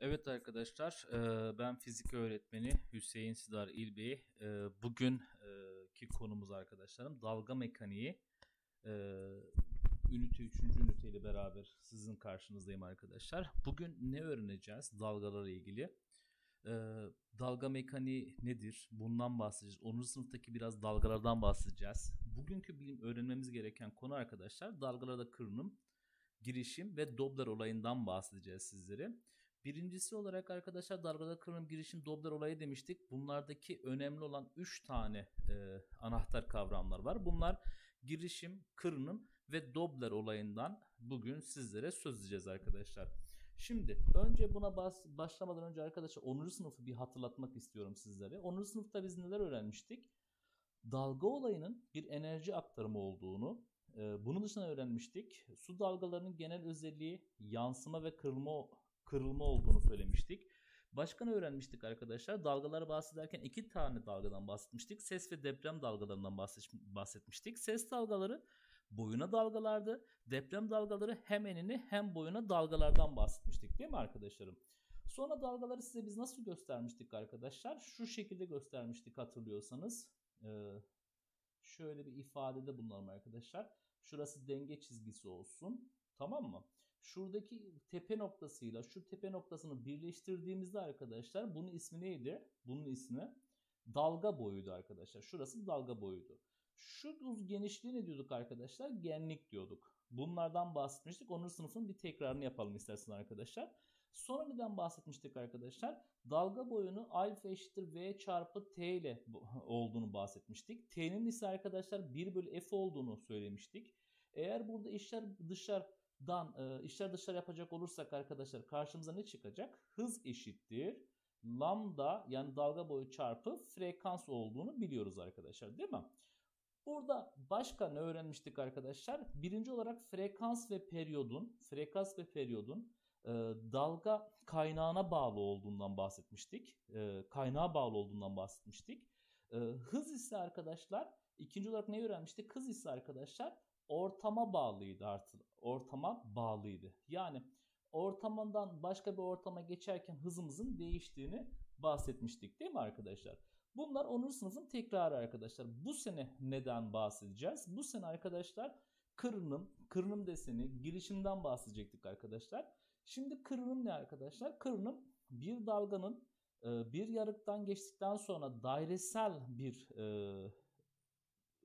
Evet arkadaşlar, e, ben fizik öğretmeni Hüseyin Sidar İlbey. E, Bugünkü e, konumuz arkadaşlarım dalga mekaniği. Ünite 3. üniteyle beraber sizin karşınızdayım arkadaşlar. Bugün ne öğreneceğiz dalgalarla ilgili? Dalga mekaniği nedir? Bundan bahsedeceğiz. 10. sınıftaki biraz dalgalardan bahsedeceğiz. Bugünkü bilim öğrenmemiz gereken konu arkadaşlar dalgalarda kırınım, girişim ve Doppler olayından bahsedeceğiz sizlere. Birincisi olarak arkadaşlar dargada kırım girişim Dobler olayı demiştik. Bunlardaki önemli olan 3 tane e, anahtar kavramlar var. Bunlar girişim, kırınım ve Dobler olayından bugün sizlere söz edeceğiz arkadaşlar. Şimdi önce buna bas, başlamadan önce arkadaşlar 10. sınıfı bir hatırlatmak istiyorum sizlere. 10. sınıfta biz neler öğrenmiştik? Dalga olayının bir enerji aktarımı olduğunu, e, bunun dışında öğrenmiştik. Su dalgalarının genel özelliği yansıma ve kırılma kırılma olduğunu söylemiştik. Başka ne öğrenmiştik arkadaşlar? Dalgaları bahsederken iki tane dalgadan bahsetmiştik. Ses ve deprem dalgalarından bahsetmiştik. Ses dalgaları boyuna dalgalardı. Deprem dalgaları hem enini hem boyuna dalgalardan bahsetmiştik değil mi arkadaşlarım? Sonra dalgaları size biz nasıl göstermiştik arkadaşlar? Şu şekilde göstermiştik hatırlıyorsanız. Ee, şöyle bir ifadede bulunalım arkadaşlar. Şurası denge çizgisi olsun. Tamam mı? şuradaki tepe noktasıyla şu tepe noktasını birleştirdiğimizde arkadaşlar bunun ismi neydi? Bunun ismi dalga boyuydu arkadaşlar. Şurası dalga boyuydu. Şu uz genişliği ne diyorduk arkadaşlar? Genlik diyorduk. Bunlardan bahsetmiştik. Onur sınıfının bir tekrarını yapalım istersen arkadaşlar. Sonra neden bahsetmiştik arkadaşlar? Dalga boyunu alfa eşittir v çarpı t ile olduğunu bahsetmiştik. T'nin ise arkadaşlar 1 bölü f olduğunu söylemiştik. Eğer burada işler dışlar dan e, işler dışlar yapacak olursak arkadaşlar karşımıza ne çıkacak? Hız eşittir. Lambda yani dalga boyu çarpı frekans olduğunu biliyoruz arkadaşlar değil mi? Burada başka ne öğrenmiştik arkadaşlar? Birinci olarak frekans ve periyodun, frekans ve periyodun e, dalga kaynağına bağlı olduğundan bahsetmiştik. E, kaynağa bağlı olduğundan bahsetmiştik. E, hız ise arkadaşlar, ikinci olarak ne öğrenmiştik? Hız ise arkadaşlar ortama bağlıydı artık ortama bağlıydı. Yani ortamından başka bir ortama geçerken hızımızın değiştiğini bahsetmiştik değil mi arkadaşlar? Bunlar 10. sınıfın tekrarı arkadaşlar. Bu sene neden bahsedeceğiz? Bu sene arkadaşlar kırınım, kırınım deseni, girişimden bahsedecektik arkadaşlar. Şimdi kırınım ne arkadaşlar? Kırınım bir dalganın e, bir yarıktan geçtikten sonra dairesel bir e,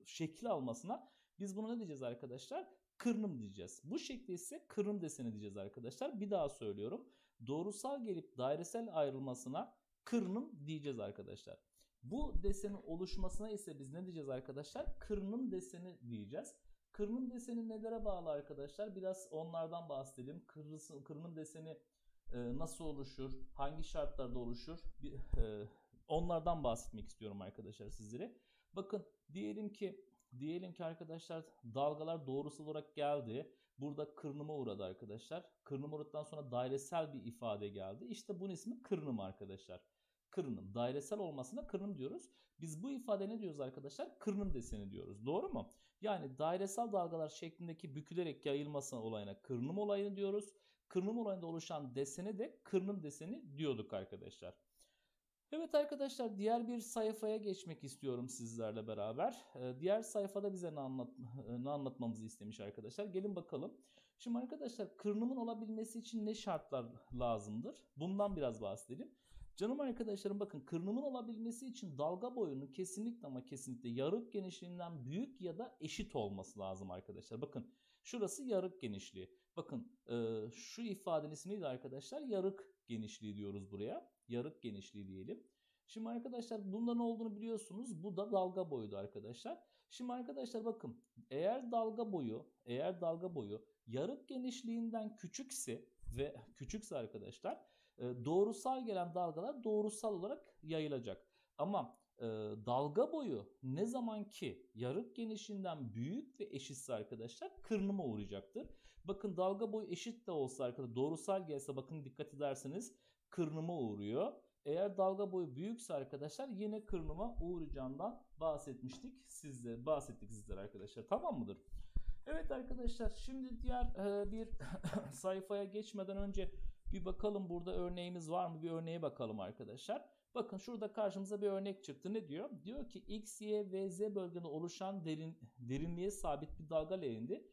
şekil almasına biz bunu ne diyeceğiz arkadaşlar? kırınım diyeceğiz. Bu şekli ise kırınım deseni diyeceğiz arkadaşlar. Bir daha söylüyorum. Doğrusal gelip dairesel ayrılmasına kırınım diyeceğiz arkadaşlar. Bu desenin oluşmasına ise biz ne diyeceğiz arkadaşlar? Kırınım deseni diyeceğiz. Kırınım deseni nelere bağlı arkadaşlar? Biraz onlardan bahsedelim. Kırısın, kırınım deseni e, nasıl oluşur, hangi şartlarda oluşur e, onlardan bahsetmek istiyorum arkadaşlar sizlere. Bakın diyelim ki Diyelim ki arkadaşlar dalgalar doğrusal olarak geldi. Burada kırınıma uğradı arkadaşlar. Kırınıma uğradıktan sonra dairesel bir ifade geldi. İşte bunun ismi kırınım arkadaşlar. Kırınım. Dairesel olmasına kırınım diyoruz. Biz bu ifade ne diyoruz arkadaşlar? Kırınım deseni diyoruz. Doğru mu? Yani dairesel dalgalar şeklindeki bükülerek yayılmasına olayına kırınım olayını diyoruz. Kırınım olayında oluşan desene de kırınım deseni diyorduk arkadaşlar. Evet arkadaşlar diğer bir sayfaya geçmek istiyorum sizlerle beraber. Ee, diğer sayfada bize ne, anlat, e, ne anlatmamızı istemiş arkadaşlar. Gelin bakalım. Şimdi arkadaşlar kırınımın olabilmesi için ne şartlar lazımdır? Bundan biraz bahsedelim. Canım arkadaşlarım bakın kırınımın olabilmesi için dalga boyunun kesinlikle ama kesinlikle yarık genişliğinden büyük ya da eşit olması lazım arkadaşlar. Bakın şurası yarık genişliği. Bakın e, şu ifadenin ismi de arkadaşlar yarık genişliği diyoruz buraya yarık genişliği diyelim. Şimdi arkadaşlar bunda ne olduğunu biliyorsunuz. Bu da dalga boyuydu arkadaşlar. Şimdi arkadaşlar bakın eğer dalga boyu eğer dalga boyu yarık genişliğinden küçükse ve küçükse arkadaşlar e, doğrusal gelen dalgalar doğrusal olarak yayılacak. Ama e, dalga boyu ne zaman ki yarık genişliğinden büyük ve eşitse arkadaşlar kırılma uğrayacaktır. Bakın dalga boyu eşit de olsa arkadaşlar doğrusal gelse bakın dikkat ederseniz kırınıma uğruyor. Eğer dalga boyu büyükse arkadaşlar yine kırınıma uğrayacağından bahsetmiştik sizde bahsettik sizler arkadaşlar tamam mıdır? Evet arkadaşlar şimdi diğer e, bir sayfaya geçmeden önce bir bakalım burada örneğimiz var mı bir örneğe bakalım arkadaşlar. Bakın şurada karşımıza bir örnek çıktı. Ne diyor? Diyor ki X, Y ve Z bölgede oluşan derin, derinliğe sabit bir dalga leğendi.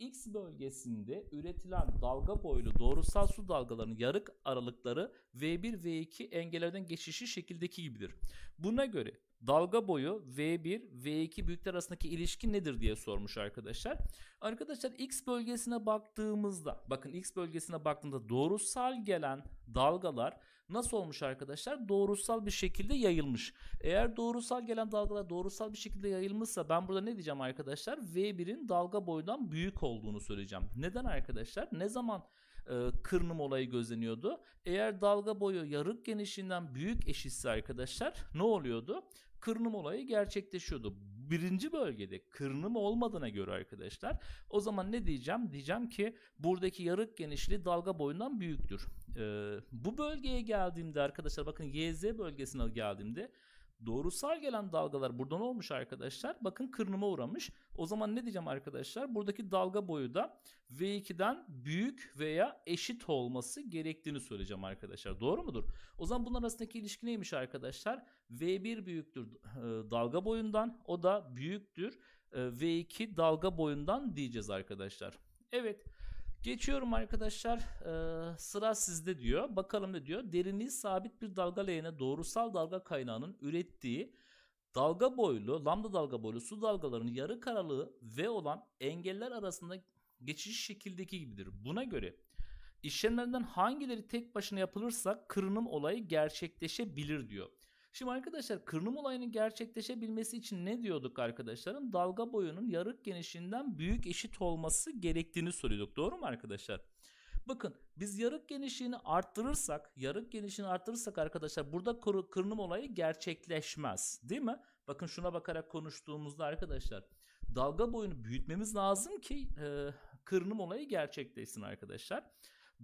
X bölgesinde üretilen dalga boylu doğrusal su dalgalarının yarık aralıkları V1 V2 engelerden geçişi şekildeki gibidir. Buna göre dalga boyu V1 V2 büyükler arasındaki ilişki nedir diye sormuş arkadaşlar. Arkadaşlar X bölgesine baktığımızda bakın X bölgesine baktığımda doğrusal gelen dalgalar Nasıl olmuş arkadaşlar? Doğrusal bir şekilde yayılmış. Eğer doğrusal gelen dalgalar doğrusal bir şekilde yayılmışsa ben burada ne diyeceğim arkadaşlar? V1'in dalga boyundan büyük olduğunu söyleyeceğim. Neden arkadaşlar? Ne zaman e, kırınım olayı gözleniyordu? Eğer dalga boyu yarık genişliğinden büyük eşitse arkadaşlar ne oluyordu? kırınım olayı gerçekleşiyordu. Birinci bölgede kırınım olmadığına göre arkadaşlar o zaman ne diyeceğim? Diyeceğim ki buradaki yarık genişliği dalga boyundan büyüktür. Ee, bu bölgeye geldiğimde arkadaşlar bakın YZ bölgesine geldiğimde Doğrusal gelen dalgalar burada ne olmuş arkadaşlar? Bakın kırınıma uğramış. O zaman ne diyeceğim arkadaşlar? Buradaki dalga boyu da V2'den büyük veya eşit olması gerektiğini söyleyeceğim arkadaşlar. Doğru mudur? O zaman bunlar arasındaki ilişki neymiş arkadaşlar? V1 büyüktür e, dalga boyundan. O da büyüktür e, V2 dalga boyundan diyeceğiz arkadaşlar. Evet. Geçiyorum arkadaşlar e, sıra sizde diyor. Bakalım ne diyor. Derinliği sabit bir dalga leğene doğrusal dalga kaynağının ürettiği dalga boylu, lambda dalga boylu su dalgalarının yarı karalığı V olan engeller arasında geçiş şekildeki gibidir. Buna göre işlemlerden hangileri tek başına yapılırsa kırınım olayı gerçekleşebilir diyor. Şimdi arkadaşlar kırınım olayının gerçekleşebilmesi için ne diyorduk arkadaşlarım? Dalga boyunun yarık genişliğinden büyük eşit olması gerektiğini soruyorduk Doğru mu arkadaşlar? Bakın biz yarık genişliğini arttırırsak, yarık genişliğini arttırırsak arkadaşlar burada kır, kırınım olayı gerçekleşmez. Değil mi? Bakın şuna bakarak konuştuğumuzda arkadaşlar dalga boyunu büyütmemiz lazım ki e, kırınım olayı gerçekleşsin arkadaşlar.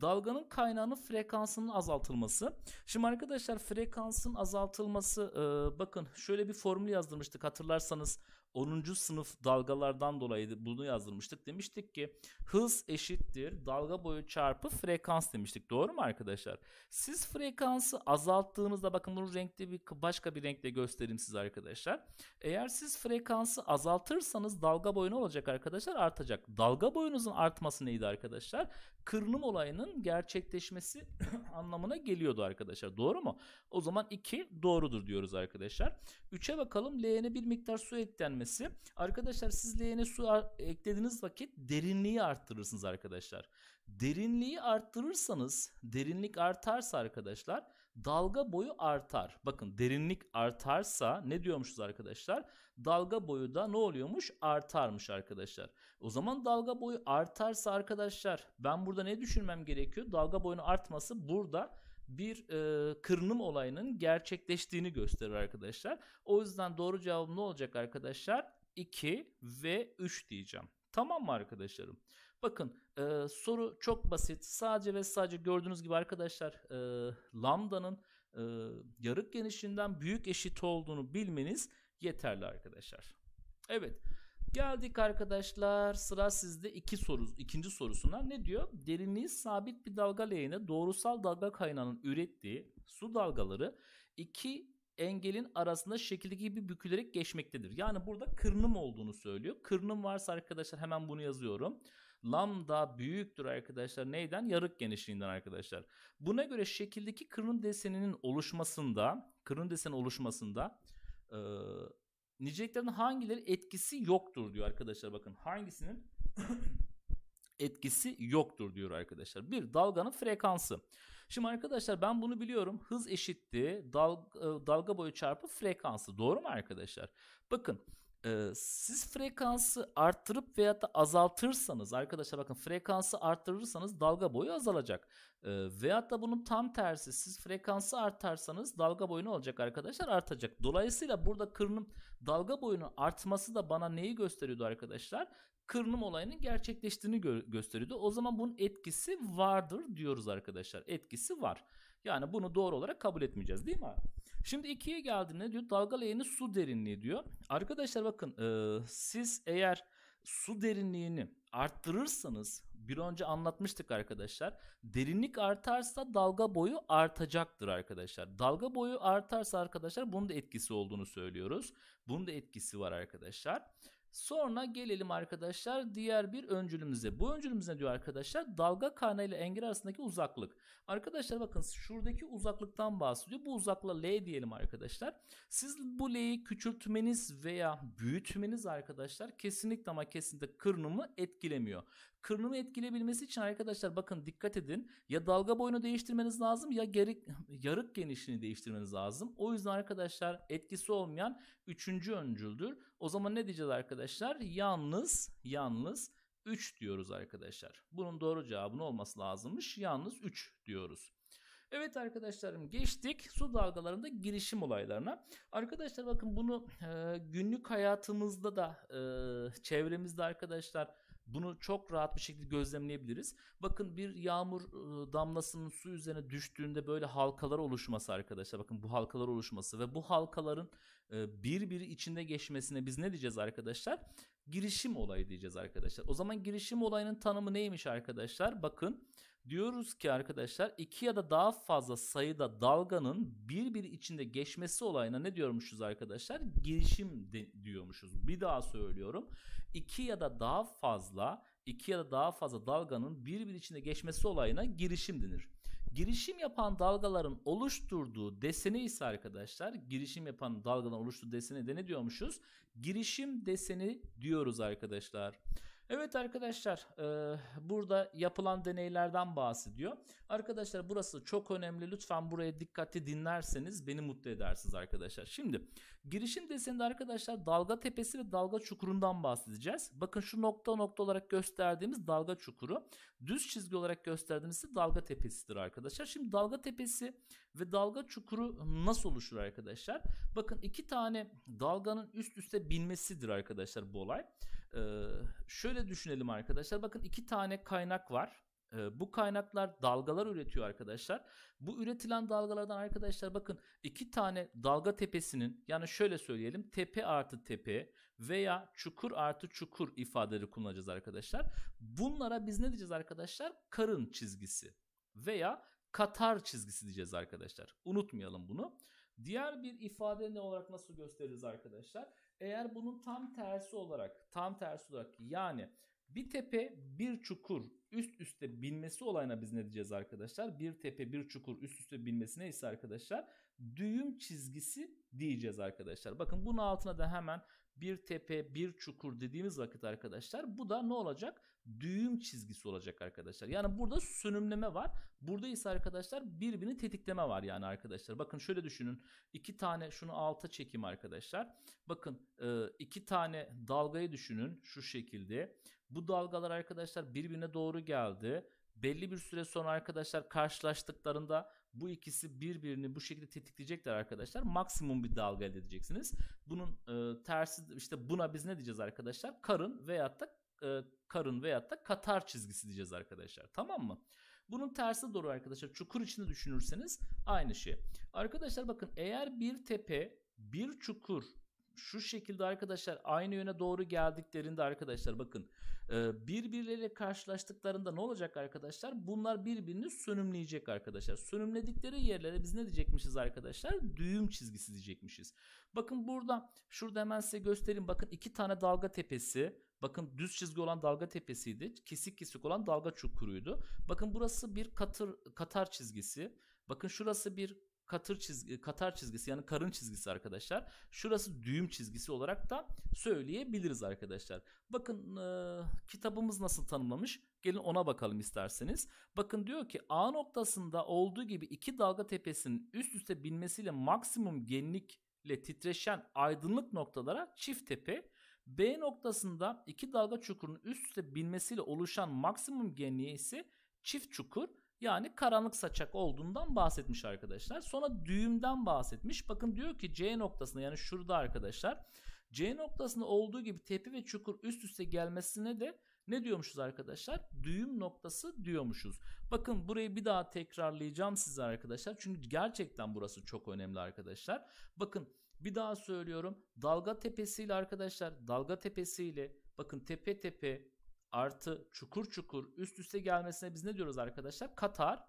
Dalganın kaynağının frekansının azaltılması. Şimdi arkadaşlar frekansın azaltılması e, bakın şöyle bir formül yazdırmıştık hatırlarsanız 10. sınıf dalgalardan dolayı bunu yazdırmıştık. Demiştik ki hız eşittir dalga boyu çarpı frekans demiştik. Doğru mu arkadaşlar? Siz frekansı azalttığınızda bakın bunu renkte bir başka bir renkle göstereyim size arkadaşlar. Eğer siz frekansı azaltırsanız dalga boyu ne olacak arkadaşlar? Artacak. Dalga boyunuzun artması neydi arkadaşlar? Kırınım olayının gerçekleşmesi anlamına geliyordu arkadaşlar. Doğru mu? O zaman 2 doğrudur diyoruz arkadaşlar. 3'e bakalım L'ne bir miktar su eklenmesi tanesi arkadaşlar siz leğene su eklediğiniz vakit derinliği arttırırsınız arkadaşlar. Derinliği arttırırsanız derinlik artarsa arkadaşlar dalga boyu artar. Bakın derinlik artarsa ne diyormuşuz arkadaşlar? Dalga boyu da ne oluyormuş? Artarmış arkadaşlar. O zaman dalga boyu artarsa arkadaşlar ben burada ne düşünmem gerekiyor? Dalga boyunun artması burada bir e, kırınım olayının gerçekleştiğini gösterir arkadaşlar. O yüzden doğru cevabım ne olacak arkadaşlar? 2 ve 3 diyeceğim. Tamam mı arkadaşlarım? Bakın e, soru çok basit. Sadece ve sadece gördüğünüz gibi arkadaşlar e, lambdanın e, yarık genişliğinden büyük eşit olduğunu bilmeniz yeterli arkadaşlar. Evet. Geldik arkadaşlar sıra sizde iki soru, ikinci sorusuna. Ne diyor? Derinliği sabit bir dalga leğene doğrusal dalga kaynağının ürettiği su dalgaları iki engelin arasında şekil gibi bükülerek geçmektedir. Yani burada kırınım olduğunu söylüyor. Kırınım varsa arkadaşlar hemen bunu yazıyorum. Lambda büyüktür arkadaşlar neyden? Yarık genişliğinden arkadaşlar. Buna göre şekildeki kırınım deseninin oluşmasında, kırınım deseni oluşmasında e, Niceliklerin hangileri etkisi yoktur diyor arkadaşlar bakın. Hangisinin etkisi yoktur diyor arkadaşlar. Bir dalganın frekansı. Şimdi arkadaşlar ben bunu biliyorum. Hız eşitti dalga, e, dalga boyu çarpı frekansı. Doğru mu arkadaşlar? Bakın ee, siz frekansı arttırıp veya da azaltırsanız arkadaşlar bakın frekansı arttırırsanız dalga boyu azalacak. E, veyahut da bunun tam tersi siz frekansı artarsanız dalga boyu ne olacak arkadaşlar artacak. Dolayısıyla burada kırınım dalga boyunun artması da bana neyi gösteriyordu arkadaşlar? kırınım olayının gerçekleştiğini gö gösteriyordu. O zaman bunun etkisi vardır diyoruz arkadaşlar. Etkisi var. Yani bunu doğru olarak kabul etmeyeceğiz değil mi? Şimdi ikiye geldi ne diyor? Dalga leğeni su derinliği diyor. Arkadaşlar bakın e, siz eğer su derinliğini arttırırsanız bir önce anlatmıştık arkadaşlar. Derinlik artarsa dalga boyu artacaktır arkadaşlar. Dalga boyu artarsa arkadaşlar bunun da etkisi olduğunu söylüyoruz. Bunun da etkisi var arkadaşlar. Sonra gelelim arkadaşlar diğer bir öncülümüze. Bu öncülümüz ne diyor arkadaşlar? Dalga kaynağı ile engel arasındaki uzaklık. Arkadaşlar bakın şuradaki uzaklıktan bahsediyor. Bu uzakla L diyelim arkadaşlar. Siz bu L'yi küçültmeniz veya büyütmeniz arkadaşlar kesinlikle ama kesinlikle kırınımı etkilemiyor. Kırınımı etkilebilmesi için arkadaşlar bakın dikkat edin. Ya dalga boyunu değiştirmeniz lazım ya geri, yarık genişliğini değiştirmeniz lazım. O yüzden arkadaşlar etkisi olmayan üçüncü öncüldür. O zaman ne diyeceğiz arkadaşlar? Yalnız, yalnız 3 diyoruz arkadaşlar. Bunun doğru cevabının olması lazımmış. Yalnız 3 diyoruz. Evet arkadaşlarım geçtik su dalgalarında girişim olaylarına. Arkadaşlar bakın bunu e, günlük hayatımızda da e, çevremizde arkadaşlar bunu çok rahat bir şekilde gözlemleyebiliriz. Bakın bir yağmur e, damlasının su üzerine düştüğünde böyle halkalar oluşması arkadaşlar. Bakın bu halkalar oluşması ve bu halkaların bir e, birbiri içinde geçmesine biz ne diyeceğiz arkadaşlar? Girişim olayı diyeceğiz arkadaşlar. O zaman girişim olayının tanımı neymiş arkadaşlar? Bakın Diyoruz ki arkadaşlar iki ya da daha fazla sayıda dalganın bir bir içinde geçmesi olayına ne diyormuşuz arkadaşlar? Girişim de, diyormuşuz. Bir daha söylüyorum. İki ya da daha fazla iki ya da daha fazla dalganın bir bir içinde geçmesi olayına girişim denir. Girişim yapan dalgaların oluşturduğu deseni ise arkadaşlar girişim yapan dalgaların oluşturduğu deseni de ne diyormuşuz? Girişim deseni diyoruz arkadaşlar. Evet arkadaşlar e, burada yapılan deneylerden bahsediyor. Arkadaşlar burası çok önemli. Lütfen buraya dikkatli dinlerseniz beni mutlu edersiniz arkadaşlar. Şimdi girişim deseninde arkadaşlar dalga tepesi ve dalga çukurundan bahsedeceğiz. Bakın şu nokta nokta olarak gösterdiğimiz dalga çukuru. Düz çizgi olarak gösterdiğimiz ise dalga tepesidir arkadaşlar. Şimdi dalga tepesi ve dalga çukuru nasıl oluşur arkadaşlar? Bakın iki tane dalganın üst üste binmesidir arkadaşlar bu olay. Ee, şöyle düşünelim arkadaşlar. Bakın iki tane kaynak var. Ee, bu kaynaklar dalgalar üretiyor arkadaşlar. Bu üretilen dalgalardan arkadaşlar bakın iki tane dalga tepesinin yani şöyle söyleyelim tepe artı tepe veya çukur artı çukur ifadeleri kullanacağız arkadaşlar. Bunlara biz ne diyeceğiz arkadaşlar? Karın çizgisi veya Katar çizgisi diyeceğiz arkadaşlar. Unutmayalım bunu. Diğer bir ifade ne olarak nasıl gösteririz arkadaşlar? Eğer bunun tam tersi olarak, tam tersi olarak yani bir tepe bir çukur üst üste binmesi olayına biz ne diyeceğiz arkadaşlar? Bir tepe bir çukur üst üste binmesi neyse arkadaşlar düğüm çizgisi diyeceğiz arkadaşlar. Bakın bunun altına da hemen bir tepe, bir çukur dediğimiz vakit arkadaşlar bu da ne olacak? Düğüm çizgisi olacak arkadaşlar. Yani burada sönümleme var. Burada ise arkadaşlar birbirini tetikleme var yani arkadaşlar. Bakın şöyle düşünün. iki tane şunu alta çekim arkadaşlar. Bakın e, iki tane dalgayı düşünün şu şekilde. Bu dalgalar arkadaşlar birbirine doğru geldi belli bir süre sonra arkadaşlar karşılaştıklarında bu ikisi birbirini bu şekilde tetikleyecekler arkadaşlar. Maksimum bir dalga elde edeceksiniz. Bunun e, tersi işte buna biz ne diyeceğiz arkadaşlar? Karın veyahut da e, karın veyahut da katar çizgisi diyeceğiz arkadaşlar. Tamam mı? Bunun tersi doğru arkadaşlar. Çukur içinde düşünürseniz aynı şey. Arkadaşlar bakın eğer bir tepe, bir çukur şu şekilde arkadaşlar aynı yöne doğru geldiklerinde arkadaşlar bakın e, birbirleriyle karşılaştıklarında ne olacak arkadaşlar? Bunlar birbirini sönümleyecek arkadaşlar. Sönümledikleri yerlere biz ne diyecekmişiz arkadaşlar? Düğüm çizgisi diyecekmişiz. Bakın burada şurada hemen size göstereyim. Bakın iki tane dalga tepesi. Bakın düz çizgi olan dalga tepesiydi. Kesik kesik olan dalga çukuruydu. Bakın burası bir katır, katar çizgisi. Bakın şurası bir katır çizgi, katar çizgisi yani karın çizgisi arkadaşlar. Şurası düğüm çizgisi olarak da söyleyebiliriz arkadaşlar. Bakın e, kitabımız nasıl tanımlamış? Gelin ona bakalım isterseniz. Bakın diyor ki A noktasında olduğu gibi iki dalga tepesinin üst üste binmesiyle maksimum genlikle titreşen aydınlık noktalara çift tepe, B noktasında iki dalga çukurun üst üste binmesiyle oluşan maksimum genliğe ise çift çukur yani karanlık saçak olduğundan bahsetmiş arkadaşlar. Sonra düğümden bahsetmiş. Bakın diyor ki C noktasında yani şurada arkadaşlar. C noktasında olduğu gibi tepe ve çukur üst üste gelmesine de ne diyormuşuz arkadaşlar? Düğüm noktası diyormuşuz. Bakın burayı bir daha tekrarlayacağım size arkadaşlar. Çünkü gerçekten burası çok önemli arkadaşlar. Bakın bir daha söylüyorum. Dalga tepesiyle arkadaşlar dalga tepesiyle bakın tepe tepe artı çukur çukur üst üste gelmesine biz ne diyoruz arkadaşlar? Katar,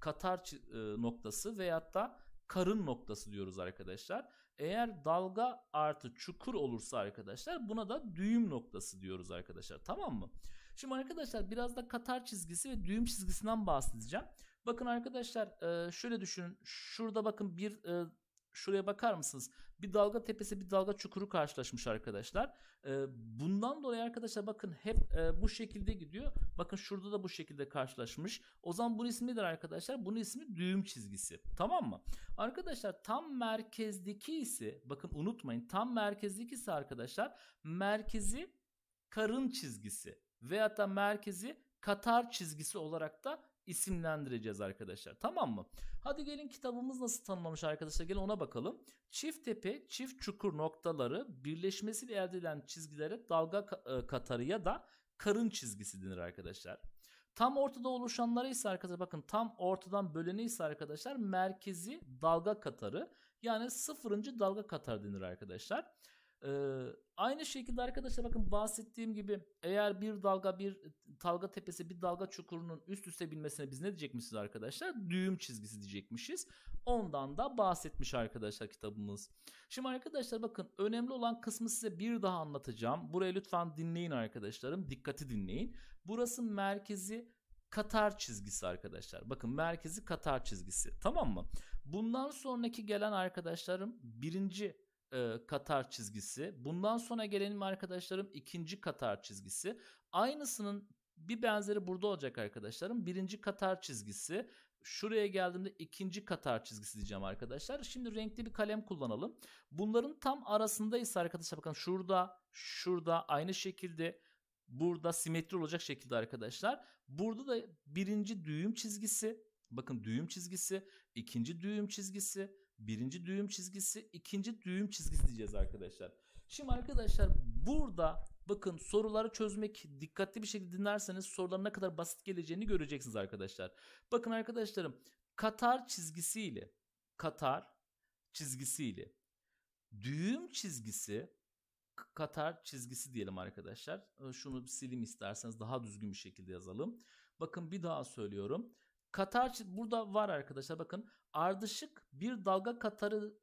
Katar e, noktası veyahut da karın noktası diyoruz arkadaşlar. Eğer dalga artı çukur olursa arkadaşlar buna da düğüm noktası diyoruz arkadaşlar. Tamam mı? Şimdi arkadaşlar biraz da katar çizgisi ve düğüm çizgisinden bahsedeceğim. Bakın arkadaşlar e, şöyle düşünün. Şurada bakın bir e, şuraya bakar mısınız? Bir dalga tepesi bir dalga çukuru karşılaşmış arkadaşlar. E, bundan dolayı arkadaşlar bakın hep e, bu şekilde gidiyor. Bakın şurada da bu şekilde karşılaşmış. O zaman bunun ismi nedir arkadaşlar? Bunun ismi düğüm çizgisi. Tamam mı? Arkadaşlar tam merkezdeki ise bakın unutmayın tam merkezdeki ise arkadaşlar merkezi karın çizgisi veyahut da merkezi katar çizgisi olarak da isimlendireceğiz arkadaşlar. Tamam mı? Hadi gelin kitabımız nasıl tanımlamış arkadaşlar. Gelin ona bakalım. Çift tepe, çift çukur noktaları birleşmesiyle elde edilen çizgilere dalga e, katarı ya da karın çizgisi denir arkadaşlar. Tam ortada oluşanları ise arkadaşlar bakın tam ortadan böleni ise arkadaşlar merkezi dalga katarı yani sıfırıncı dalga katarı denir arkadaşlar. Ee, aynı şekilde arkadaşlar bakın bahsettiğim gibi eğer bir dalga bir dalga tepesi bir dalga çukurunun üst üste binmesine biz ne diyecekmişiz arkadaşlar? Düğüm çizgisi diyecekmişiz. Ondan da bahsetmiş arkadaşlar kitabımız. Şimdi arkadaşlar bakın önemli olan kısmı size bir daha anlatacağım. Burayı lütfen dinleyin arkadaşlarım. Dikkati dinleyin. Burası merkezi Katar çizgisi arkadaşlar. Bakın merkezi Katar çizgisi. Tamam mı? Bundan sonraki gelen arkadaşlarım birinci e, Katar çizgisi. Bundan sonra gelenim arkadaşlarım ikinci Katar çizgisi. Aynısının bir benzeri burada olacak arkadaşlarım. Birinci Katar çizgisi. Şuraya geldiğimde ikinci Katar çizgisi diyeceğim arkadaşlar. Şimdi renkli bir kalem kullanalım. Bunların tam arasındayız arkadaşlar. Bakın şurada, şurada aynı şekilde burada simetri olacak şekilde arkadaşlar. Burada da birinci düğüm çizgisi. Bakın düğüm çizgisi, ikinci düğüm çizgisi, birinci düğüm çizgisi, ikinci düğüm çizgisi diyeceğiz arkadaşlar. Şimdi arkadaşlar burada bakın soruları çözmek dikkatli bir şekilde dinlerseniz soruların ne kadar basit geleceğini göreceksiniz arkadaşlar. Bakın arkadaşlarım katar çizgisiyle katar çizgisiyle düğüm çizgisi katar çizgisi diyelim arkadaşlar. Ee, şunu silim isterseniz daha düzgün bir şekilde yazalım. Bakın bir daha söylüyorum. Katar burada var arkadaşlar bakın Ardışık bir dalga katarı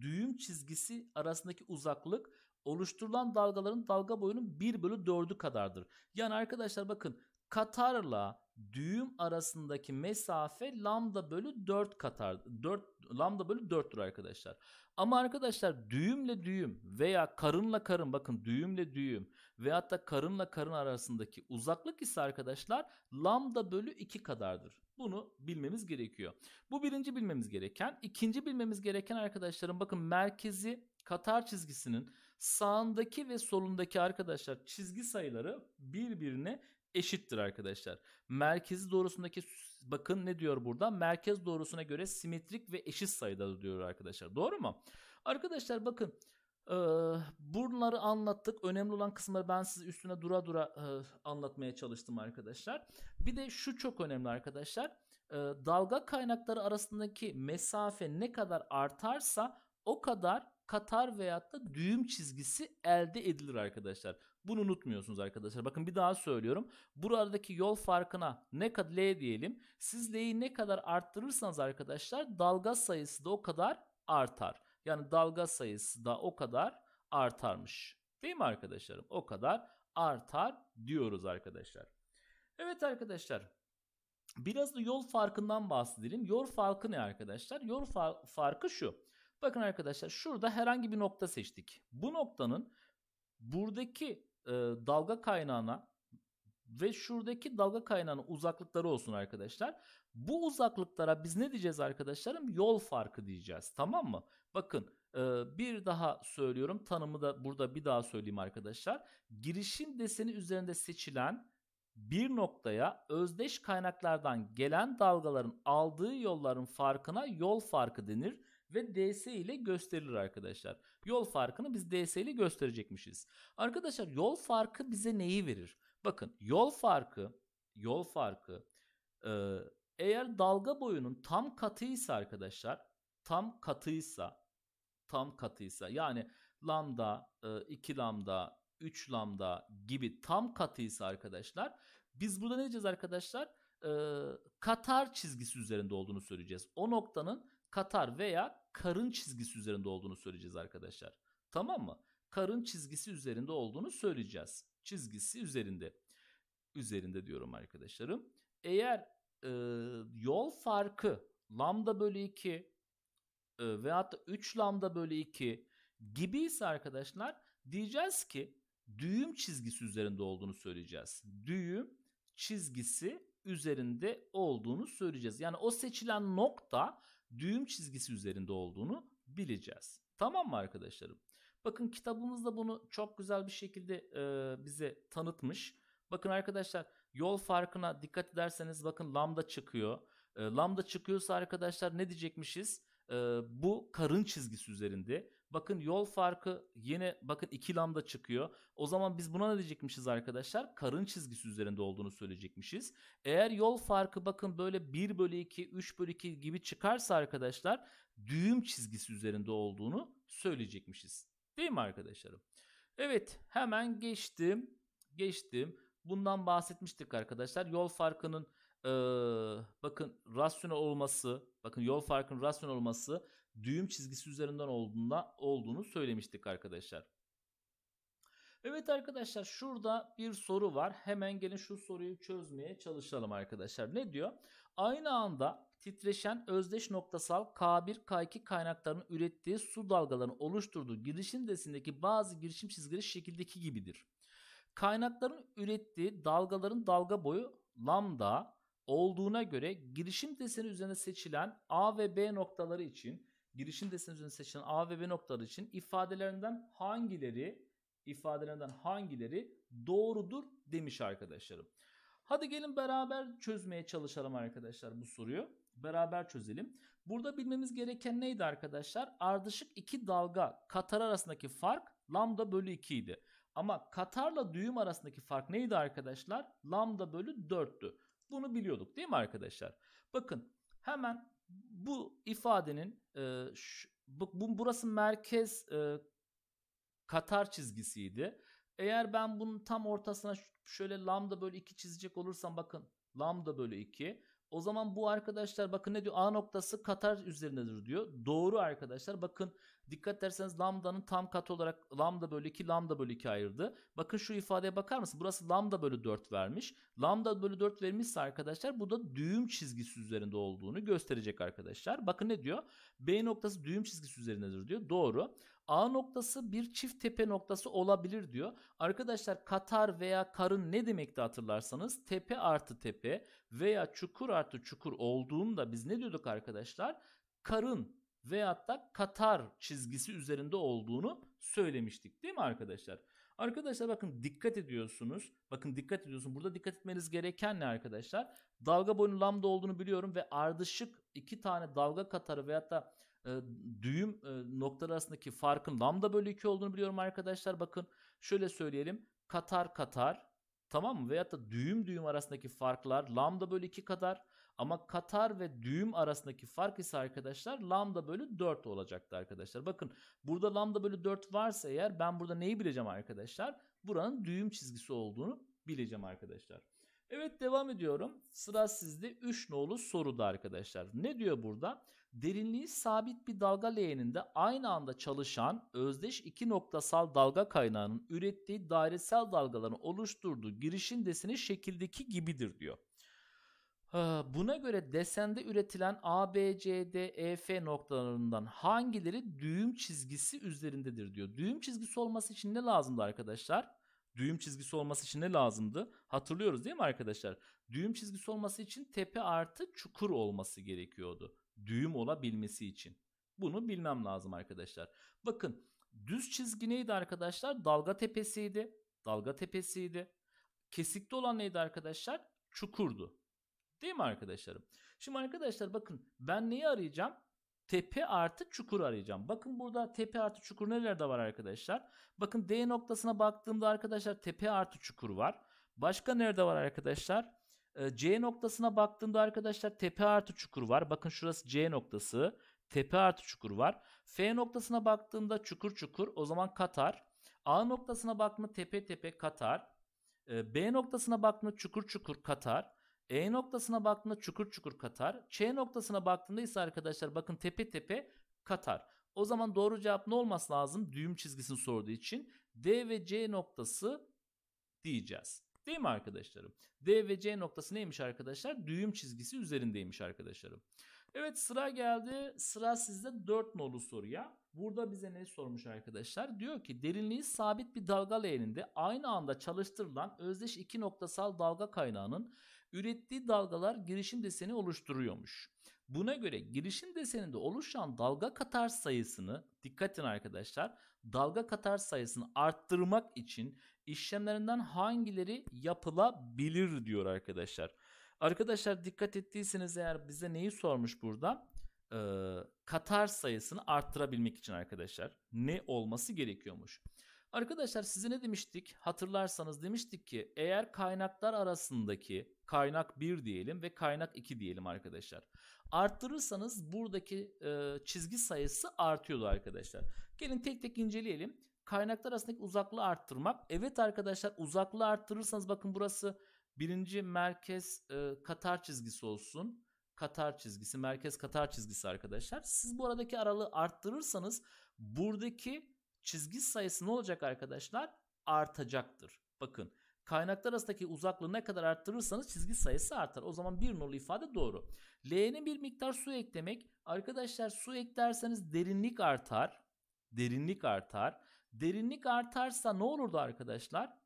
düğüm çizgisi arasındaki uzaklık oluşturulan dalgaların dalga boyunun 1 bölü 4'ü kadardır. Yani arkadaşlar bakın katarla düğüm arasındaki mesafe lambda bölü 4 katar. 4 lambda bölü 4'tür arkadaşlar. Ama arkadaşlar düğümle düğüm veya karınla karın bakın düğümle düğüm ve da karınla karın arasındaki uzaklık ise arkadaşlar lambda bölü 2 kadardır. Bunu bilmemiz gerekiyor. Bu birinci bilmemiz gereken. ikinci bilmemiz gereken arkadaşlarım bakın merkezi Katar çizgisinin sağındaki ve solundaki arkadaşlar çizgi sayıları birbirine eşittir arkadaşlar. Merkezi doğrusundaki bakın ne diyor burada? Merkez doğrusuna göre simetrik ve eşit sayıda diyor arkadaşlar. Doğru mu? Arkadaşlar bakın ee, bunları anlattık. Önemli olan kısımları ben size üstüne dura dura e, anlatmaya çalıştım arkadaşlar. Bir de şu çok önemli arkadaşlar. Ee, dalga kaynakları arasındaki mesafe ne kadar artarsa o kadar katar veyahut da düğüm çizgisi elde edilir arkadaşlar. Bunu unutmuyorsunuz arkadaşlar. Bakın bir daha söylüyorum. Buradaki yol farkına ne kadar L diyelim. Siz L'yi ne kadar arttırırsanız arkadaşlar dalga sayısı da o kadar artar. Yani dalga sayısı da o kadar artarmış. Değil mi arkadaşlarım? O kadar artar diyoruz arkadaşlar. Evet arkadaşlar. Biraz da yol farkından bahsedelim. Yol farkı ne arkadaşlar? Yol fa farkı şu. Bakın arkadaşlar şurada herhangi bir nokta seçtik. Bu noktanın buradaki e, dalga kaynağına ve şuradaki dalga kaynağının uzaklıkları olsun arkadaşlar. Bu uzaklıklara biz ne diyeceğiz arkadaşlarım? Yol farkı diyeceğiz tamam mı? Bakın e, bir daha söylüyorum tanımı da burada bir daha söyleyeyim arkadaşlar. Girişim deseni üzerinde seçilen bir noktaya özdeş kaynaklardan gelen dalgaların aldığı yolların farkına yol farkı denir ve ds ile gösterilir arkadaşlar. Yol farkını biz ds ile gösterecekmişiz. Arkadaşlar yol farkı bize neyi verir? Bakın yol farkı yol farkı e, eğer dalga boyunun tam katıysa arkadaşlar tam katıysa tam katıysa yani lambda, 2 e, lambda, 3 lambda gibi tam katıysa arkadaşlar biz burada ne diyeceğiz arkadaşlar? E, katar çizgisi üzerinde olduğunu söyleyeceğiz. O noktanın Katar veya karın çizgisi üzerinde olduğunu söyleyeceğiz arkadaşlar. Tamam mı? Karın çizgisi üzerinde olduğunu söyleyeceğiz. Çizgisi üzerinde. Üzerinde diyorum arkadaşlarım. Eğer e, yol farkı lambda bölü 2 e, veyahut da 3 lambda bölü 2 gibi ise arkadaşlar diyeceğiz ki düğüm çizgisi üzerinde olduğunu söyleyeceğiz. Düğüm çizgisi üzerinde olduğunu söyleyeceğiz. Yani o seçilen nokta düğüm çizgisi üzerinde olduğunu bileceğiz. Tamam mı arkadaşlarım? Bakın kitabımız da bunu çok güzel bir şekilde e, bize tanıtmış. Bakın arkadaşlar yol farkına dikkat ederseniz bakın lambda çıkıyor. E, lambda çıkıyorsa arkadaşlar ne diyecekmişiz? E, bu karın çizgisi üzerinde. Bakın yol farkı yine bakın iki lambda çıkıyor. O zaman biz buna ne diyecekmişiz arkadaşlar? Karın çizgisi üzerinde olduğunu söyleyecekmişiz. Eğer yol farkı bakın böyle 1 bölü 2, 3 bölü 2 gibi çıkarsa arkadaşlar düğüm çizgisi üzerinde olduğunu söyleyecekmişiz. Değil mi arkadaşlarım? Evet hemen geçtim. Geçtim. Bundan bahsetmiştik arkadaşlar. Yol farkının e, bakın rasyonel olması, bakın yol farkının rasyonel olması düğüm çizgisi üzerinden olduğunda, olduğunu söylemiştik arkadaşlar. Evet arkadaşlar şurada bir soru var. Hemen gelin şu soruyu çözmeye çalışalım arkadaşlar. Ne diyor? Aynı anda titreşen özdeş noktasal K1, K2 kaynaklarının ürettiği su dalgalarını oluşturduğu girişim desindeki bazı girişim çizgileri şekildeki gibidir. Kaynakların ürettiği dalgaların dalga boyu lambda olduğuna göre girişim deseni üzerine seçilen A ve B noktaları için girişim desteğinizin seçilen A ve B noktaları için ifadelerinden hangileri ifadelerinden hangileri doğrudur demiş arkadaşlarım. Hadi gelin beraber çözmeye çalışalım arkadaşlar bu soruyu. Beraber çözelim. Burada bilmemiz gereken neydi arkadaşlar? Ardışık iki dalga katar arasındaki fark lambda bölü 2 idi. Ama katarla düğüm arasındaki fark neydi arkadaşlar? Lambda bölü 4'tü. Bunu biliyorduk değil mi arkadaşlar? Bakın hemen bu ifadenin e, şu, bu, bu, burası merkez e, Katar çizgisiydi. Eğer ben bunun tam ortasına şöyle lambda bölü 2 çizecek olursam bakın lambda bölü 2 o zaman bu arkadaşlar bakın ne diyor? A noktası katar üzerindedir diyor. Doğru arkadaşlar. Bakın dikkat ederseniz lambdanın tam katı olarak lambda bölü 2 lambda bölü 2 ayırdı. Bakın şu ifadeye bakar mısın? Burası lambda bölü 4 vermiş. Lambda bölü 4 vermişse arkadaşlar bu da düğüm çizgisi üzerinde olduğunu gösterecek arkadaşlar. Bakın ne diyor? B noktası düğüm çizgisi üzerindedir diyor. Doğru. A noktası bir çift tepe noktası olabilir diyor. Arkadaşlar Katar veya karın ne demekti hatırlarsanız tepe artı tepe veya çukur artı çukur olduğunda biz ne diyorduk arkadaşlar? Karın veyahut da Katar çizgisi üzerinde olduğunu söylemiştik değil mi arkadaşlar? Arkadaşlar bakın dikkat ediyorsunuz. Bakın dikkat ediyorsunuz. Burada dikkat etmeniz gereken ne arkadaşlar? Dalga boyunun lambda olduğunu biliyorum ve ardışık iki tane dalga katarı veyahut da düğüm e, noktalar arasındaki farkın lambda bölü 2 olduğunu biliyorum arkadaşlar. Bakın şöyle söyleyelim. Katar katar tamam mı? Veyahut da düğüm düğüm arasındaki farklar lambda bölü 2 kadar. Ama katar ve düğüm arasındaki fark ise arkadaşlar lambda bölü 4 olacaktı arkadaşlar. Bakın burada lambda bölü 4 varsa eğer ben burada neyi bileceğim arkadaşlar? Buranın düğüm çizgisi olduğunu bileceğim arkadaşlar. Evet devam ediyorum. Sıra sizde 3 nolu soruda arkadaşlar. Ne diyor burada? derinliği sabit bir dalga leğeninde aynı anda çalışan özdeş iki noktasal dalga kaynağının ürettiği dairesel dalgaların oluşturduğu girişin deseni şekildeki gibidir diyor. Ee, buna göre desende üretilen A, B, C, D, E, F noktalarından hangileri düğüm çizgisi üzerindedir diyor. Düğüm çizgisi olması için ne lazımdı arkadaşlar? Düğüm çizgisi olması için ne lazımdı? Hatırlıyoruz değil mi arkadaşlar? Düğüm çizgisi olması için tepe artı çukur olması gerekiyordu düğüm olabilmesi için. Bunu bilmem lazım arkadaşlar. Bakın düz çizgi neydi arkadaşlar? Dalga tepesiydi. Dalga tepesiydi. Kesikte olan neydi arkadaşlar? Çukurdu. Değil mi arkadaşlarım? Şimdi arkadaşlar bakın ben neyi arayacağım? Tepe artı çukur arayacağım. Bakın burada tepe artı çukur nelerde var arkadaşlar? Bakın D noktasına baktığımda arkadaşlar tepe artı çukur var. Başka nerede var arkadaşlar? Ee, C noktasına baktığımda arkadaşlar tepe artı çukur var. Bakın şurası C noktası. Tepe artı çukur var. F noktasına baktığımda çukur çukur. O zaman Katar. A noktasına baktığımda tepe tepe Katar. Ee, B noktasına baktığımda çukur çukur Katar. E noktasına baktığımda çukur çukur Katar. Ç noktasına baktığımda ise arkadaşlar bakın tepe tepe Katar. O zaman doğru cevap ne olması lazım? Düğüm çizgisini sorduğu için D ve C noktası diyeceğiz. Değil mi arkadaşlarım? D ve C noktası neymiş arkadaşlar? Düğüm çizgisi üzerindeymiş arkadaşlarım. Evet sıra geldi. Sıra sizde 4 nolu soruya. Burada bize ne sormuş arkadaşlar? Diyor ki derinliği sabit bir dalga leğeninde aynı anda çalıştırılan özdeş iki noktasal dalga kaynağının ürettiği dalgalar girişim deseni oluşturuyormuş. Buna göre girişim deseninde oluşan dalga katar sayısını dikkatin arkadaşlar dalga katar sayısını arttırmak için işlemlerinden hangileri yapılabilir diyor arkadaşlar. Arkadaşlar dikkat ettiyseniz eğer bize neyi sormuş burada? e, Katar sayısını arttırabilmek için arkadaşlar ne olması gerekiyormuş? Arkadaşlar size ne demiştik? Hatırlarsanız demiştik ki eğer kaynaklar arasındaki kaynak 1 diyelim ve kaynak 2 diyelim arkadaşlar. Arttırırsanız buradaki e, çizgi sayısı artıyordu arkadaşlar. Gelin tek tek inceleyelim kaynaklar arasındaki uzaklığı arttırmak. Evet arkadaşlar uzaklığı arttırırsanız bakın burası birinci merkez e, katar çizgisi olsun. Katar çizgisi, merkez katar çizgisi arkadaşlar. Siz bu aradaki aralığı arttırırsanız buradaki çizgi sayısı ne olacak arkadaşlar? Artacaktır. Bakın kaynaklar arasındaki uzaklığı ne kadar arttırırsanız çizgi sayısı artar. O zaman bir nolu ifade doğru. L'ye bir miktar su eklemek. Arkadaşlar su eklerseniz derinlik artar. Derinlik artar. Derinlik artarsa ne olurdu arkadaşlar?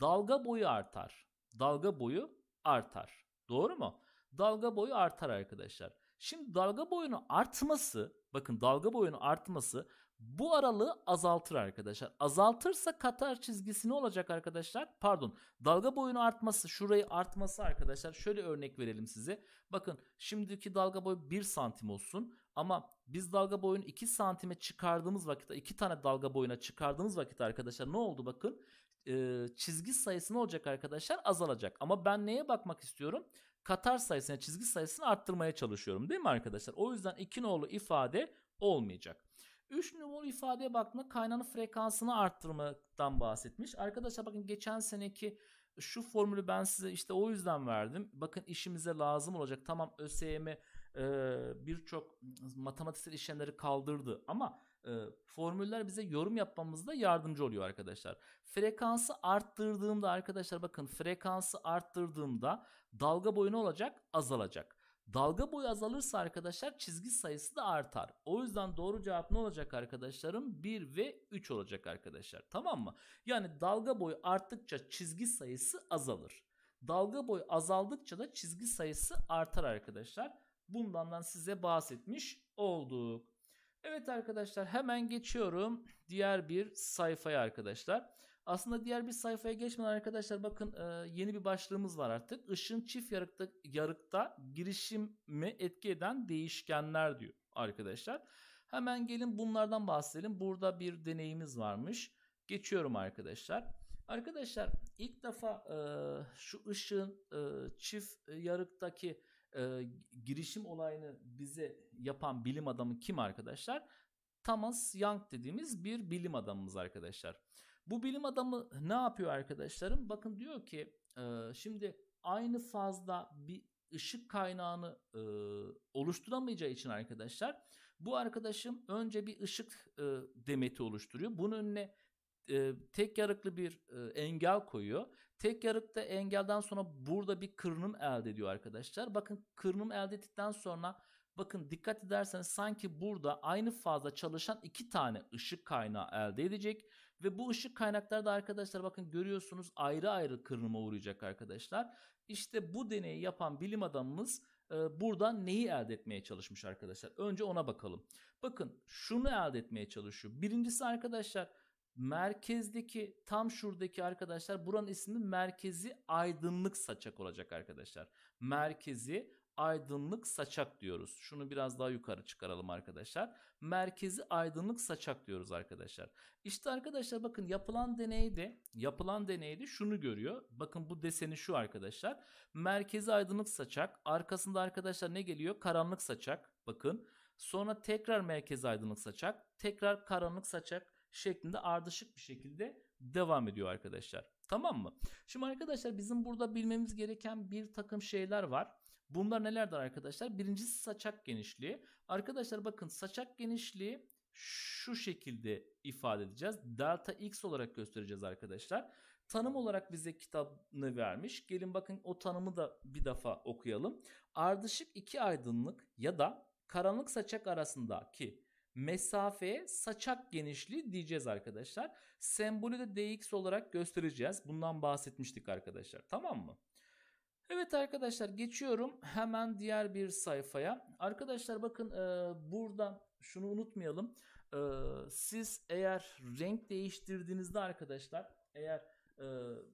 Dalga boyu artar. Dalga boyu artar. Doğru mu? Dalga boyu artar arkadaşlar. Şimdi dalga boyunun artması, bakın dalga boyunun artması bu aralığı azaltır arkadaşlar. Azaltırsa katar çizgisi ne olacak arkadaşlar? Pardon dalga boyunu artması şurayı artması arkadaşlar. Şöyle örnek verelim size. Bakın şimdiki dalga boyu 1 santim olsun. Ama biz dalga boyunu 2 santime çıkardığımız vakit, 2 tane dalga boyuna çıkardığımız vakit arkadaşlar ne oldu bakın? Ee, çizgi sayısı ne olacak arkadaşlar? Azalacak. Ama ben neye bakmak istiyorum? Katar sayısına, çizgi sayısını arttırmaya çalışıyorum değil mi arkadaşlar? O yüzden 2 nolu ifade olmayacak. 3 numaralı ifadeye baktığında kaynağın frekansını arttırmadan bahsetmiş. Arkadaşlar bakın geçen seneki şu formülü ben size işte o yüzden verdim. Bakın işimize lazım olacak. Tamam ÖSYM e, birçok matematiksel işlemleri kaldırdı ama e, formüller bize yorum yapmamızda yardımcı oluyor arkadaşlar. Frekansı arttırdığımda arkadaşlar bakın frekansı arttırdığımda dalga boyu ne olacak? Azalacak. Dalga boyu azalırsa arkadaşlar çizgi sayısı da artar. O yüzden doğru cevap ne olacak arkadaşlarım? 1 ve 3 olacak arkadaşlar. Tamam mı? Yani dalga boyu arttıkça çizgi sayısı azalır. Dalga boyu azaldıkça da çizgi sayısı artar arkadaşlar. Bundan da size bahsetmiş olduk. Evet arkadaşlar hemen geçiyorum diğer bir sayfaya arkadaşlar. Aslında diğer bir sayfaya geçmeden arkadaşlar bakın e, yeni bir başlığımız var artık. Işın çift yarıkta, yarıkta girişimi etki eden değişkenler diyor arkadaşlar. Hemen gelin bunlardan bahsedelim. Burada bir deneyimiz varmış. Geçiyorum arkadaşlar. Arkadaşlar ilk defa e, şu ışığın e, çift yarıktaki e, girişim olayını bize yapan bilim adamı kim arkadaşlar? Thomas Young dediğimiz bir bilim adamımız arkadaşlar. Bu bilim adamı ne yapıyor arkadaşlarım? Bakın diyor ki e, şimdi aynı fazda bir ışık kaynağını e, oluşturamayacağı için arkadaşlar bu arkadaşım önce bir ışık e, demeti oluşturuyor. Bunun önüne tek yarıklı bir engel koyuyor. Tek yarıkta engelden sonra burada bir kırınım elde ediyor arkadaşlar. Bakın kırınım elde ettikten sonra bakın dikkat ederseniz sanki burada aynı fazla çalışan iki tane ışık kaynağı elde edecek. Ve bu ışık kaynakları da arkadaşlar bakın görüyorsunuz ayrı ayrı kırılma uğrayacak arkadaşlar. İşte bu deneyi yapan bilim adamımız e, buradan neyi elde etmeye çalışmış arkadaşlar? Önce ona bakalım. Bakın şunu elde etmeye çalışıyor. Birincisi arkadaşlar merkezdeki tam şuradaki arkadaşlar buranın ismi merkezi aydınlık saçak olacak arkadaşlar. Merkezi aydınlık saçak diyoruz. Şunu biraz daha yukarı çıkaralım arkadaşlar. Merkezi aydınlık saçak diyoruz arkadaşlar. İşte arkadaşlar bakın yapılan deneyde yapılan deneyde şunu görüyor. Bakın bu deseni şu arkadaşlar. Merkezi aydınlık saçak. Arkasında arkadaşlar ne geliyor? Karanlık saçak. Bakın. Sonra tekrar merkezi aydınlık saçak. Tekrar karanlık saçak şeklinde ardışık bir şekilde devam ediyor arkadaşlar. Tamam mı? Şimdi arkadaşlar bizim burada bilmemiz gereken bir takım şeyler var. Bunlar nelerdir arkadaşlar? Birincisi saçak genişliği. Arkadaşlar bakın saçak genişliği şu şekilde ifade edeceğiz. Delta x olarak göstereceğiz arkadaşlar. Tanım olarak bize kitabını vermiş. Gelin bakın o tanımı da bir defa okuyalım. Ardışık iki aydınlık ya da karanlık saçak arasındaki mesafeye saçak genişliği diyeceğiz arkadaşlar. Sembolü de dx olarak göstereceğiz. Bundan bahsetmiştik arkadaşlar. Tamam mı? Evet arkadaşlar geçiyorum hemen diğer bir sayfaya. Arkadaşlar bakın e, burada şunu unutmayalım. E, siz eğer renk değiştirdiğinizde arkadaşlar eğer e,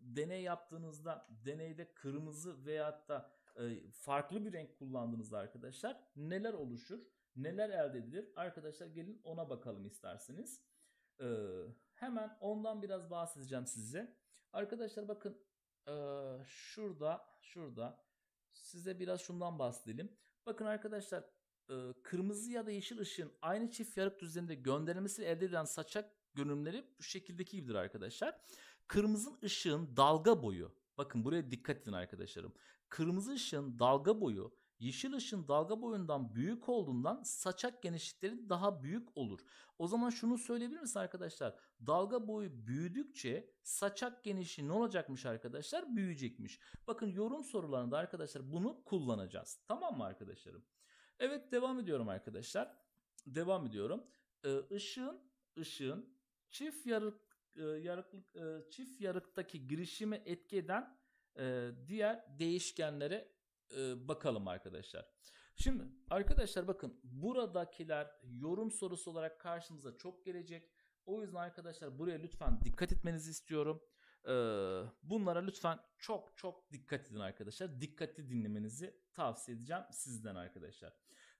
deney yaptığınızda deneyde kırmızı veyahut da e, farklı bir renk kullandığınızda arkadaşlar neler oluşur? Neler elde edilir? Arkadaşlar gelin ona bakalım isterseniz. E, hemen ondan biraz bahsedeceğim size. Arkadaşlar bakın ee, şurada, şurada size biraz şundan bahsedelim. Bakın arkadaşlar kırmızı ya da yeşil ışığın aynı çift yarık düzleminde gönderilmesi elde edilen saçak görünümleri bu şekildeki gibidir arkadaşlar. Kırmızı ışığın dalga boyu. Bakın buraya dikkat edin arkadaşlarım. Kırmızı ışığın dalga boyu Yeşil ışın dalga boyundan büyük olduğundan saçak genişlikleri daha büyük olur. O zaman şunu söyleyebilir misin arkadaşlar? Dalga boyu büyüdükçe saçak genişliği ne olacakmış arkadaşlar? Büyüyecekmiş. Bakın yorum sorularında arkadaşlar bunu kullanacağız. Tamam mı arkadaşlarım? Evet devam ediyorum arkadaşlar. Devam ediyorum. Ee, ışığın, ışığın çift yarık, e, yarıklık, e, çift yarıktaki girişimi etki eden e, diğer değişkenlere e, bakalım arkadaşlar. Şimdi arkadaşlar bakın buradakiler yorum sorusu olarak karşımıza çok gelecek. O yüzden arkadaşlar buraya lütfen dikkat etmenizi istiyorum. Ee, bunlara lütfen çok çok dikkat edin arkadaşlar. Dikkatli dinlemenizi tavsiye edeceğim sizden arkadaşlar.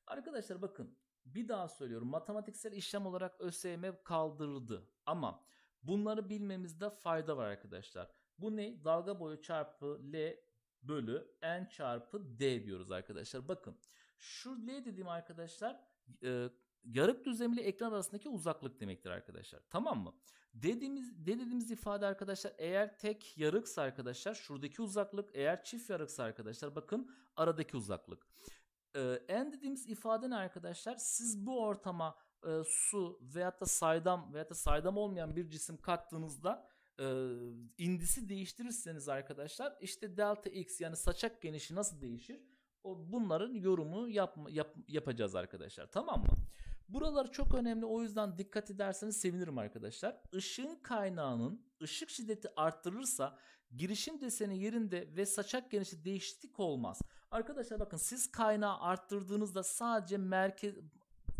Arkadaşlar bakın bir daha söylüyorum. Matematiksel işlem olarak ÖSYM kaldırıldı. Ama bunları bilmemizde fayda var arkadaşlar. Bu ne? Dalga boyu çarpı L bölü n çarpı d diyoruz arkadaşlar. Bakın şu l dediğim arkadaşlar e, yarık düzlem ekran arasındaki uzaklık demektir arkadaşlar. Tamam mı? Dediğimiz, de dediğimiz ifade arkadaşlar eğer tek yarıksa arkadaşlar şuradaki uzaklık eğer çift yarıksa arkadaşlar bakın aradaki uzaklık. Ee, en dediğimiz ifade ne arkadaşlar? Siz bu ortama e, su veyahut da saydam veyahut da saydam olmayan bir cisim kattığınızda e, indisi değiştirirseniz arkadaşlar işte delta x yani saçak genişi nasıl değişir? O, bunların yorumu yapma, yap, yapacağız arkadaşlar tamam mı? Buralar çok önemli o yüzden dikkat ederseniz sevinirim arkadaşlar. Işığın kaynağının ışık şiddeti arttırılırsa girişim deseni yerinde ve saçak genişliği değişiklik olmaz. Arkadaşlar bakın siz kaynağı arttırdığınızda sadece merkez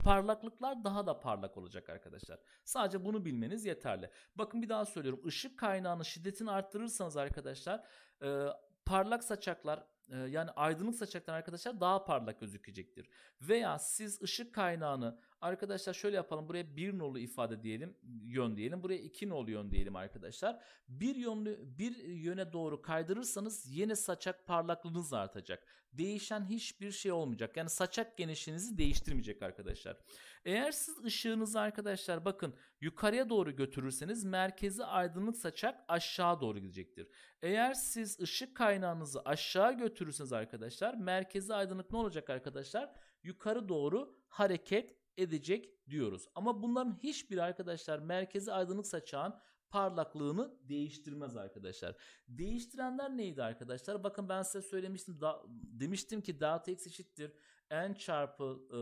Parlaklıklar daha da parlak olacak arkadaşlar. Sadece bunu bilmeniz yeterli. Bakın bir daha söylüyorum. Işık kaynağını şiddetini arttırırsanız arkadaşlar e, parlak saçaklar e, yani aydınlık saçaklar arkadaşlar daha parlak gözükecektir. Veya siz ışık kaynağını Arkadaşlar şöyle yapalım. Buraya bir nolu ifade diyelim, yön diyelim. Buraya iki nolu yön diyelim arkadaşlar. Bir yönlü bir yöne doğru kaydırırsanız yeni saçak parlaklığınız artacak. Değişen hiçbir şey olmayacak. Yani saçak genişliğinizi değiştirmeyecek arkadaşlar. Eğer siz ışığınızı arkadaşlar bakın yukarıya doğru götürürseniz merkezi aydınlık saçak aşağı doğru gidecektir. Eğer siz ışık kaynağınızı aşağı götürürseniz arkadaşlar merkezi aydınlık ne olacak arkadaşlar? Yukarı doğru hareket edecek diyoruz. Ama bunların hiçbir arkadaşlar merkezi aydınlık saçağın parlaklığını değiştirmez arkadaşlar. Değiştirenler neydi arkadaşlar? Bakın ben size söylemiştim. Da, demiştim ki delta x eşittir n çarpı e,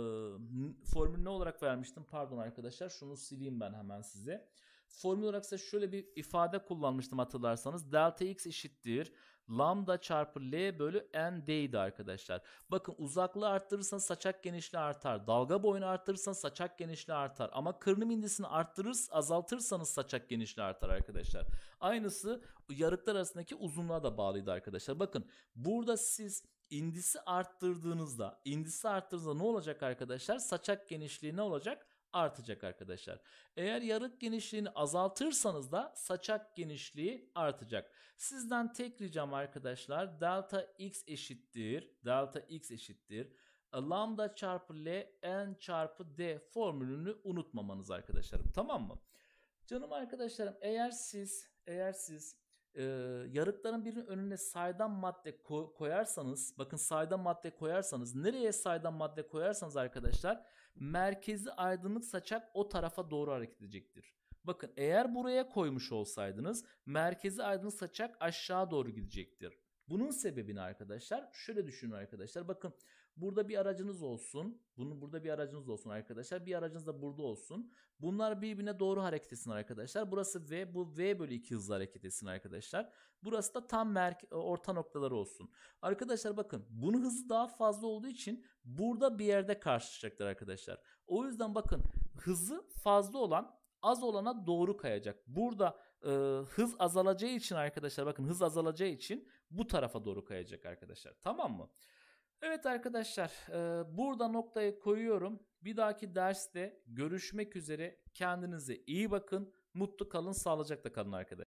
formül ne olarak vermiştim? Pardon arkadaşlar şunu sileyim ben hemen size. Formül olarak size şöyle bir ifade kullanmıştım hatırlarsanız. Delta x eşittir Lambda çarpı L bölü N D'ydi arkadaşlar. Bakın uzaklığı arttırırsan, saçak genişliği artar. Dalga boyunu arttırırsanız saçak genişliği artar. Ama kırınım indisini arttırırız, azaltırsanız saçak genişliği artar arkadaşlar. Aynısı yarıklar arasındaki uzunluğa da bağlıydı arkadaşlar. Bakın burada siz indisi arttırdığınızda, indisi arttırdığınızda ne olacak arkadaşlar? Saçak genişliği ne olacak? artacak arkadaşlar. Eğer yarık genişliğini azaltırsanız da saçak genişliği artacak. Sizden tek ricam arkadaşlar delta x eşittir. Delta x eşittir. Lambda çarpı L n çarpı D formülünü unutmamanız arkadaşlarım. Tamam mı? Canım arkadaşlarım eğer siz eğer siz e, yarıkların birinin önüne saydam madde ko- koyarsanız bakın saydam madde koyarsanız nereye saydam madde koyarsanız arkadaşlar merkezi aydınlık saçak o tarafa doğru hareket edecektir. Bakın eğer buraya koymuş olsaydınız merkezi aydınlık saçak aşağı doğru gidecektir. Bunun sebebini arkadaşlar şöyle düşünün arkadaşlar. Bakın Burada bir aracınız olsun. Bunun burada bir aracınız olsun arkadaşlar. Bir aracınız da burada olsun. Bunlar birbirine doğru hareket etsin arkadaşlar. Burası V. Bu V bölü 2 hızlı hareket etsin arkadaşlar. Burası da tam merk e, orta noktaları olsun. Arkadaşlar bakın bunun hızı daha fazla olduğu için burada bir yerde karşılaşacaklar arkadaşlar. O yüzden bakın hızı fazla olan az olana doğru kayacak. Burada e, hız azalacağı için arkadaşlar bakın hız azalacağı için bu tarafa doğru kayacak arkadaşlar. Tamam mı? Evet arkadaşlar e, burada noktayı koyuyorum. Bir dahaki derste görüşmek üzere. Kendinize iyi bakın. Mutlu kalın, sağlıcakla kalın arkadaşlar.